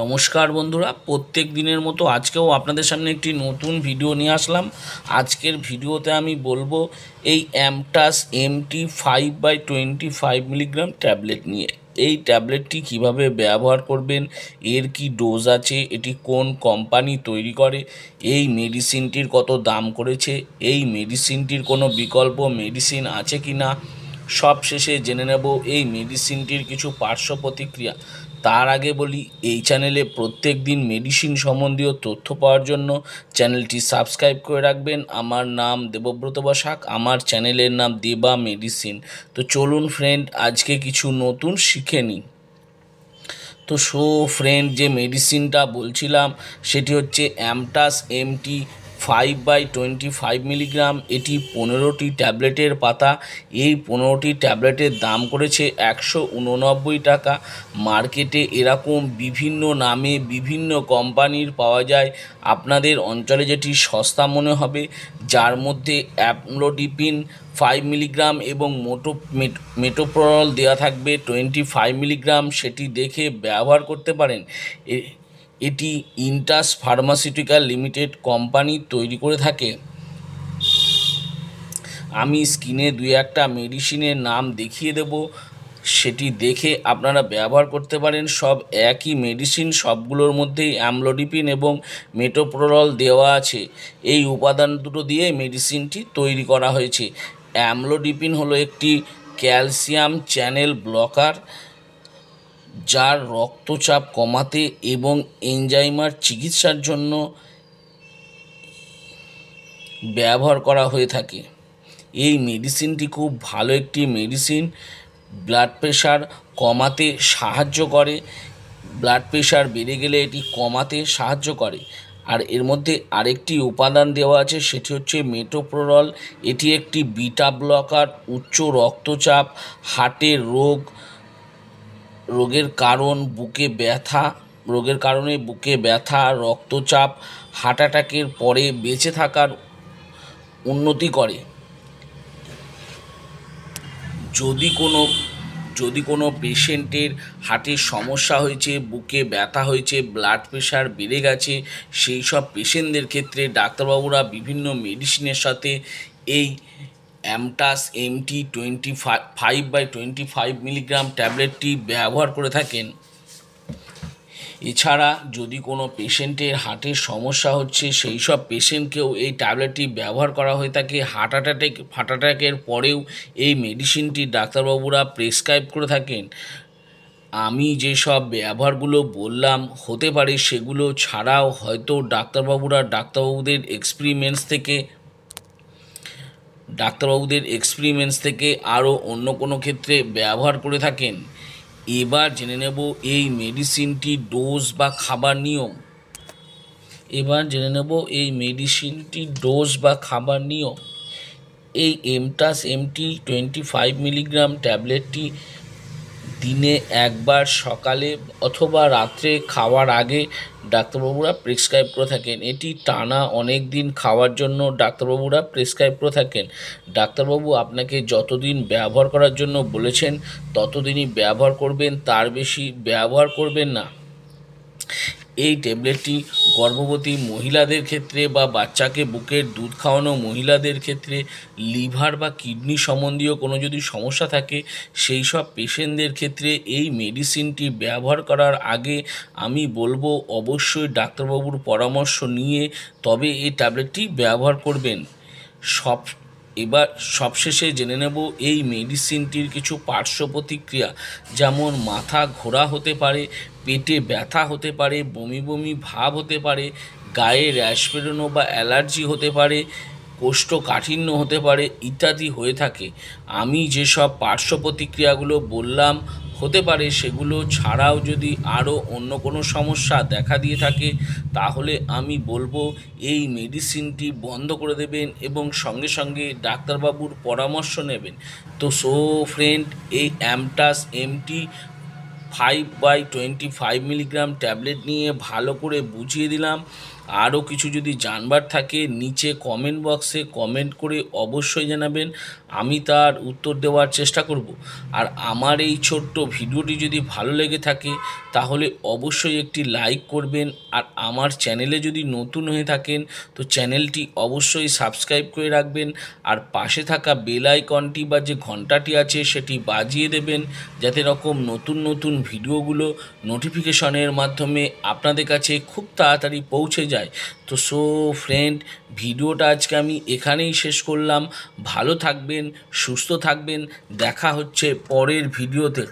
নমস্কার বন্ধুরা প্রত্যেক দিনের মতো আজকেও আপনাদের সামনে একটি নতুন ভিডিও নিয়ে আসলাম আজকের ভিডিওতে আমি বলবো এই Amtas MT five by twenty five milligram tablet নিয়ে এই ট্যাবলেটটি কিভাবে ব্যবহার করবেন এর কি ডোজ আছে এটি কোন কোম্পানি তৈরি করে এই মেডিসিনটির কত দাম করেছে এই মেডিসিনটির কোনো বিকল্প মেডিসিন আছে কি না সব শেষে জেনে নেব এই মেডিসিনটির কিছু পার্শ্ব প্রতিক্রিয়া তার আগে বলি এই চ্যানেলে প্রত্যেক দিন মেডিসিন সম্বন্ধীয় তথ্য পাওয়ার জন্য চ্যানেলটি সাবস্ক্রাইব করে রাখবেন আমার নাম দেবব্রত বসাক আমার চ্যানেলের নাম দেবা মেডিসিন তো চলুন ফ্রেন্ড আজকে কিছু নতুন শিখে নিই তো সো ফ্রেন্ড যে মেডিসিনটা বলছিলাম সেটি হচ্ছে Amtas MT five by twenty five milligram এটি পনেরোটি ট্যাবলেটের পাতা এই পনেরোটি ট্যাবলেটের দাম করেছে একশো উননব্বই টাকা মার্কেটে এরকম বিভিন্ন নামে বিভিন্ন কোম্পানির পাওয়া যায় আপনাদের অঞ্চলে যেটি সস্তা মনে হবে যার মধ্যে অ্যাপলোডিপিন ফাইভ মিলিগ্রাম এবং মোটো মেটোপ্রল দেওয়া থাকবে টোয়েন্টি ফাইভ মিলিগ্রাম সেটি দেখে ব্যবহার করতে পারেন এটি ইন্টাস ফার্মাসিউটিক্যাল লিমিটেড কোম্পানি তৈরি করে থাকে আমি স্ক্রিনে দুই একটা মেডিসিনের নাম দেখিয়ে দেব সেটি দেখে আপনারা ব্যবহার করতে পারেন সব একই মেডিসিন সবগুলোর মধ্যেই অ্যামলোডিপিন এবং মেটোপ্রোরল দেওয়া আছে এই উপাদান দুটো দিয়ে মেডিসিনটি তৈরি করা হয়েছে অ্যামলোডিপিন হলো একটি ক্যালসিয়াম চ্যানেল ব্লকার যার রক্তচাপ কমাতে এবং এনজাইমার চিকিৎসার জন্য ব্যবহার করা হয়ে থাকে এই মেডিসিনটি খুব ভালো একটি মেডিসিন ব্লাড প্রেশার কমাতে সাহায্য করে ব্লাড প্রেশার বেড়ে গেলে এটি কমাতে সাহায্য করে আর এর মধ্যে আরেকটি উপাদান দেওয়া আছে সেটি হচ্ছে মেটোপ্রোরল এটি একটি বিটা ব্লকার উচ্চ রক্তচাপ হার্টের রোগ রোগের কারণ বুকে ব্যথা রোগের কারণে বুকে ব্যথা রক্তচাপ হার্ট অ্যাটাকের পরে বেঁচে থাকার উন্নতি করে যদি কোনো যদি কোনো পেশেন্টের হার্টের সমস্যা হয়েছে বুকে ব্যথা হয়েছে ব্লাড প্রেশার বেড়ে গেছে সেই সব পেশেন্টদের ক্ষেত্রে ডাক্তারবাবুরা বিভিন্ন মেডিসিনের সাথে এই Amtas MT twenty five by twenty five milligram ট্যাবলেটটি ব্যবহার করে থাকেন এছাড়া যদি কোনো পেশেন্টের হার্টের সমস্যা হচ্ছে সেই সব পেশেন্টকেও এই ট্যাবলেটটি ব্যবহার করা হয়ে থাকে হার্ট অ্যাটাক হার্ট অ্যাটাকের পরেও এই মেডিসিনটি ডাক্তারবাবুরা প্রেসক্রাইব করে থাকেন আমি যেসব ব্যবহারগুলো বললাম হতে পারে সেগুলো ছাড়াও হয়তো ডাক্তারবাবুরা ডাক্তারবাবুদের এক্সপেরিমেন্টস থেকে ডাক্তারবাবুদের এক্সপেরিমেন্টস থেকে আরও অন্য কোনো ক্ষেত্রে ব্যবহার করে থাকেন এবার জেনে নেব এই মেডিসিনটি ডোজ বা খাবার নিয়ম এবার জেনে নেব এই মেডিসিনটি ডোজ বা খাবার নিয়ম এই Amtas MT twenty five milligram ট্যাবলেটটি দিনে একবার সকালে অথবা রাত্রে খাওয়ার আগে ডাক্তারবাবুরা প্রেসক্রাইব করে থাকেন এটি টানা অনেক দিন খাওয়ার জন্য ডাক্তারবাবুরা প্রেসক্রাইব করে থাকেন ডাক্তারবাবু আপনাকে যতদিন ব্যবহার করার জন্য বলেছেন ততদিনই ব্যবহার করবেন তার বেশি ব্যবহার করবেন না এই ট্যাবলেটটি গর্ভবতী মহিলাদের ক্ষেত্রে বা বাচ্চাকে বুকের দুধ খাওয়ানো মহিলাদের ক্ষেত্রে লিভার বা কিডনি সম্বন্ধীয় কোনো যদি সমস্যা থাকে সেই সব পেশেন্টদের ক্ষেত্রে এই মেডিসিনটি ব্যবহার করার আগে আমি বলবো অবশ্যই ডাক্তারবাবুর পরামর্শ নিয়ে তবে এই ট্যাবলেটটি ব্যবহার করবেন সব এবার সবশেষে জেনে নেব এই মেডিসিনটির কিছু পার্শ্ব প্রতিক্রিয়া যেমন মাথা ঘোরা হতে পারে পেটে ব্যথা হতে পারে বমি বমি ভাব হতে পারে গায়ে র্যাশ বেরোনো বা অ্যালার্জি হতে পারে কোষ্ঠকাঠিন্য হতে পারে ইত্যাদি হয়ে থাকে আমি যেসব পার্শ্ব প্রতিক্রিয়াগুলো বললাম হতে পারে সেগুলো ছাড়াও যদি আরও অন্য কোনো সমস্যা দেখা দিয়ে থাকে তাহলে আমি বলবো এই মেডিসিনটি বন্ধ করে দেবেন এবং সঙ্গে সঙ্গে ডাক্তারবাবুর পরামর্শ নেবেন তো সো ফ্রেন্ড এই Amtas MT five by twenty five milligram tablet নিয়ে ভালো করে বুঝিয়ে দিলাম আরও কিছু যদি জানবার থাকে নিচে কমেন্ট বক্সে কমেন্ট করে অবশ্যই জানাবেন আমি তার উত্তর দেওয়ার চেষ্টা করব আর আমার এই ছোট্ট ভিডিওটি যদি ভালো লেগে থাকে তাহলে অবশ্যই একটি লাইক করবেন আর আমার চ্যানেলে যদি নতুন হয়ে থাকেন তো চ্যানেলটি অবশ্যই সাবস্ক্রাইব করে রাখবেন আর পাশে থাকা বেল আইকনটি বা যে ঘন্টাটি আছে সেটি বাজিয়ে দেবেন যাতে রকম নতুন নতুন ভিডিওগুলো নোটিফিকেশনের মাধ্যমে আপনাদের কাছে খুব তাড়াতাড়ি পৌঁছে যায় তো সো ফ্রেন্ড ভিডিওটা আজকে আমি এখানেই শেষ করলাম ভালো থাকবেন সুস্থ থাকবেন দেখা হচ্ছে পরের ভিডিওতে